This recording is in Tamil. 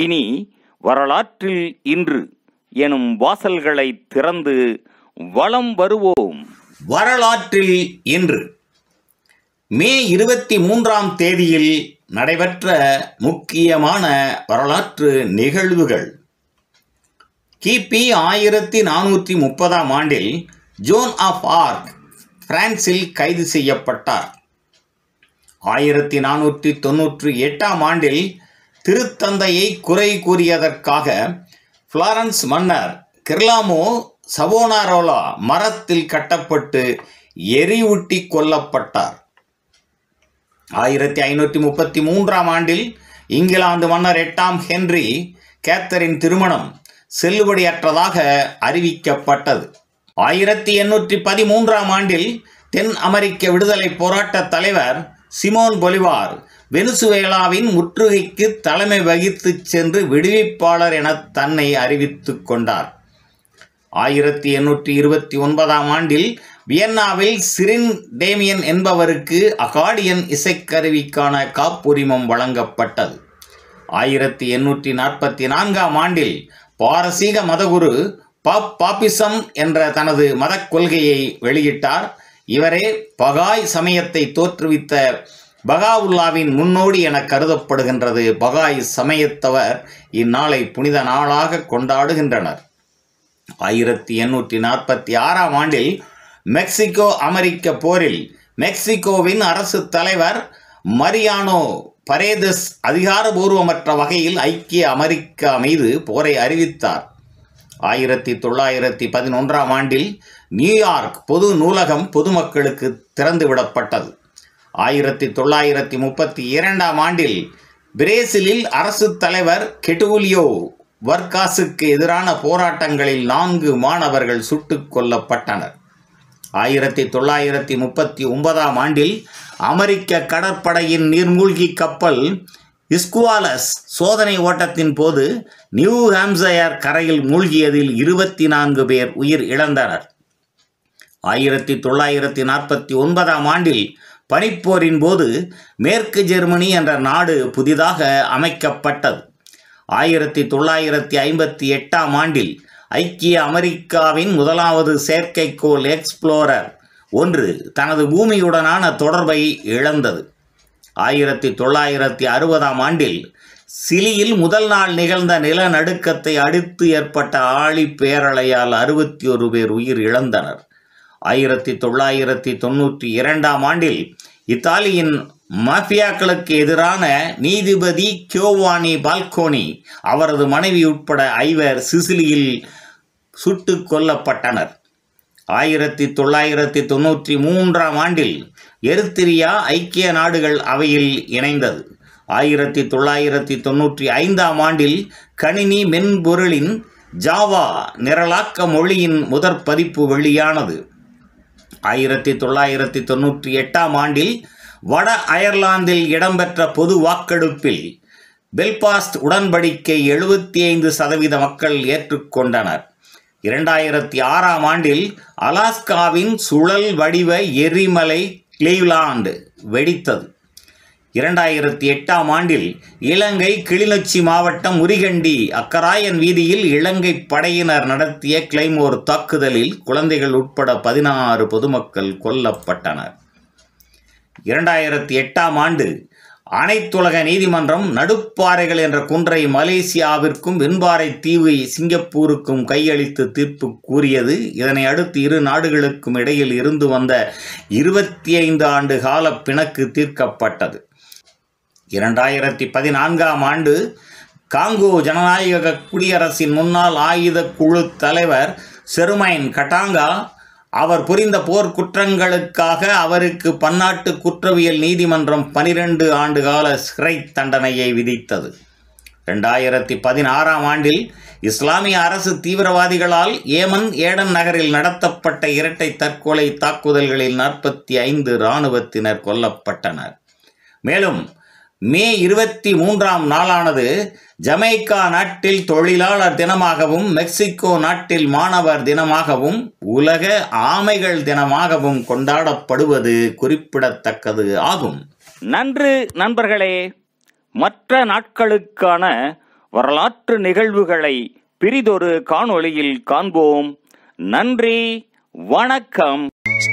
இனி வரலாற்றில் இன்று எனும் வாசல்களை திறந்து வளம் வருவோம் வரலாற்றில் இன்று மே இருபத்தி மூன்றாம் தேதியில் நடைபெற்ற முக்கியமான வரலாற்று நிகழ்வுகள் கிபி ஆயிரத்தி நானூற்றி முப்பதாம் ஆண்டில் ஜோன் ஆஃப் ஆர்க் பிரான்சில் கைது செய்யப்பட்டார் ஆயிரத்தி நானூற்றி தொன்னூற்றி எட்டாம் ஆண்டில் திருத்தந்தையை குறை கூறியதற்காக ஃப்ளாரன்ஸ் மன்னர் கிர்லாமோ சவோனாரோலா மரத்தில் கட்டப்பட்டு எரிவுட்டி கொல்லப்பட்டார் ஆயிரத்தி ஐநூற்றி முப்பத்தி மூன்றாம் ஆண்டில் இங்கிலாந்து மன்னர் எட்டாம் ஹென்றி கேத்தரின் திருமணம் செல்லுபடியற்றதாக அறிவிக்கப்பட்டது ஆயிரத்தி எண்ணூற்றி பதிமூன்றாம் ஆண்டில் தென் அமெரிக்க விடுதலை போராட்ட தலைவர் சிமோன் பொலிவார் வெனிசுவேலாவின் முற்றுகைக்கு தலைமை வகித்து சென்று விடுவிப்பாளர் என தன்னை அறிவித்து கொண்டார் ஆயிரத்தி எண்ணூற்றி இருபத்தி ஒன்பதாம் ஆண்டில் வியன்னாவில் சிரின் டேமியன் என்பவருக்கு அகாடியன் இசைக்கருவிக்கான காப்புரிமம் வழங்கப்பட்டது ஆயிரத்தி எண்ணூற்றி நாற்பத்தி நான்காம் ஆண்டில் பாரசீக மதகுரு பாப் பாப்பிசம் என்ற தனது மத கொள்கையை வெளியிட்டார் இவரே பகாய் சமயத்தை தோற்றுவித்த பகாவுல்லாவின் முன்னோடி என கருதப்படுகின்றது பகாய் சமயத்தவர் இந்நாளை புனித நாளாக கொண்டாடுகின்றனர் ஆயிரத்தி எண்ணூற்றி நாற்பத்தி ஆறாம் ஆண்டில் மெக்சிகோ அமெரிக்க போரில் மெக்சிகோவின் அரசு தலைவர் மரியானோ பரேதஸ் அதிகாரபூர்வமற்ற வகையில் ஐக்கிய அமெரிக்கா மீது போரை அறிவித்தார் ஆயிரத்தி தொள்ளாயிரத்தி பதினொன்றாம் ஆண்டில் நியூயார்க் பொது நூலகம் பொதுமக்களுக்கு திறந்துவிடப்பட்டது ஆயிரத்தி தொள்ளாயிரத்தி முப்பத்தி இரண்டாம் ஆண்டில் பிரேசிலில் அரசு தலைவர் கெட்டூலியோ வர்காசுக்கு எதிரான போராட்டங்களில் நான்கு மாணவர்கள் சுட்டுக் கொல்லப்பட்டனர் ஆயிரத்தி தொள்ளாயிரத்தி முப்பத்தி ஒன்பதாம் ஆண்டில் அமெரிக்க கடற்படையின் நீர்மூழ்கி கப்பல் இஸ்குவாலஸ் சோதனை ஓட்டத்தின் போது நியூ ஹாம்சயர் கரையில் மூழ்கியதில் இருபத்தி நான்கு பேர் உயிர் இழந்தனர் ஆயிரத்தி தொள்ளாயிரத்தி நாற்பத்தி ஒன்பதாம் ஆண்டில் பனிப்போரின் போது மேற்கு ஜெர்மனி என்ற நாடு புதிதாக அமைக்கப்பட்டது ஆயிரத்தி தொள்ளாயிரத்தி ஐம்பத்தி எட்டாம் ஆண்டில் ஐக்கிய அமெரிக்காவின் முதலாவது செயற்கைக்கோள் எக்ஸ்ப்ளோரர் ஒன்று தனது பூமியுடனான தொடர்பை இழந்தது ஆயிரத்தி தொள்ளாயிரத்தி அறுபதாம் ஆண்டில் சிலியில் முதல் நாள் நிகழ்ந்த நிலநடுக்கத்தை அடுத்து ஏற்பட்ட ஆழி பேரலையால் அறுபத்தி ஒரு பேர் உயிர் இழந்தனர் ஆயிரத்தி தொள்ளாயிரத்தி தொண்ணூற்றி இரண்டாம் ஆண்டில் இத்தாலியின் மாஃபியாக்களுக்கு எதிரான நீதிபதி கியோவானி பால்கோனி அவரது மனைவி உட்பட ஐவர் சிசிலியில் சுட்டு கொல்லப்பட்டனர் ஆயிரத்தி தொள்ளாயிரத்தி தொண்ணூற்றி மூன்றாம் ஆண்டில் எருத்திரியா ஐக்கிய நாடுகள் அவையில் இணைந்தது ஆயிரத்தி தொள்ளாயிரத்தி தொண்ணூற்றி ஐந்தாம் ஆண்டில் கணினி மென்பொருளின் ஜாவா நிரலாக்க மொழியின் முதற் பதிப்பு வெளியானது ஆயிரத்தி தொள்ளாயிரத்தி தொன்னூற்றி எட்டாம் ஆண்டில் வட அயர்லாந்தில் இடம்பெற்ற பொது வாக்கெடுப்பில் பெல்பாஸ்ட் உடன்படிக்கை எழுபத்தி ஐந்து சதவீத மக்கள் ஏற்றுக்கொண்டனர் இரண்டாயிரத்தி ஆறாம் ஆண்டில் அலாஸ்காவின் சுழல் வடிவ எரிமலை கிளீவ்லாண்டு வெடித்தது இரண்டாயிரத்தி எட்டாம் ஆண்டில் இலங்கை கிளிநொச்சி மாவட்டம் உரிகண்டி அக்கராயன் வீதியில் இலங்கை படையினர் நடத்திய கிளைமோர் தாக்குதலில் குழந்தைகள் உட்பட பதினாறு பொதுமக்கள் கொல்லப்பட்டனர் இரண்டாயிரத்தி எட்டாம் ஆண்டு அனைத்துலக நீதிமன்றம் நடுப்பாறைகள் என்ற குன்றை மலேசியாவிற்கும் வெண்பாறை தீவு சிங்கப்பூருக்கும் கையளித்து தீர்ப்பு கூறியது இதனை அடுத்து இரு நாடுகளுக்கும் இடையில் இருந்து வந்த இருபத்தி ஐந்து ஆண்டு கால பிணக்கு தீர்க்கப்பட்டது இரண்டாயிரத்தி பதினான்காம் ஆண்டு காங்கோ ஜனநாயக குடியரசின் முன்னாள் ஆயுத குழு தலைவர் செருமைன் கட்டாங்கா அவர் புரிந்த போர் குற்றங்களுக்காக அவருக்கு பன்னாட்டு குற்றவியல் நீதிமன்றம் பனிரெண்டு ஆண்டுகால சிறை தண்டனையை விதித்தது ரெண்டாயிரத்தி பதினாறாம் ஆண்டில் இஸ்லாமிய அரசு தீவிரவாதிகளால் ஏமன் ஏடன் நகரில் நடத்தப்பட்ட இரட்டை தற்கொலை தாக்குதல்களில் நாற்பத்தி ஐந்து இராணுவத்தினர் கொல்லப்பட்டனர் மேலும் மே இருபத்தி மூன்றாம் நாளானது ஜமைக்கா நாட்டில் தொழிலாளர் தினமாகவும் மெக்சிகோ நாட்டில் மாணவர் தினமாகவும் உலக ஆமைகள் தினமாகவும் கொண்டாடப்படுவது குறிப்பிடத்தக்கது ஆகும் நன்று நண்பர்களே மற்ற நாட்களுக்கான வரலாற்று நிகழ்வுகளை பிரிதொரு காணொளியில் காண்போம் நன்றி வணக்கம்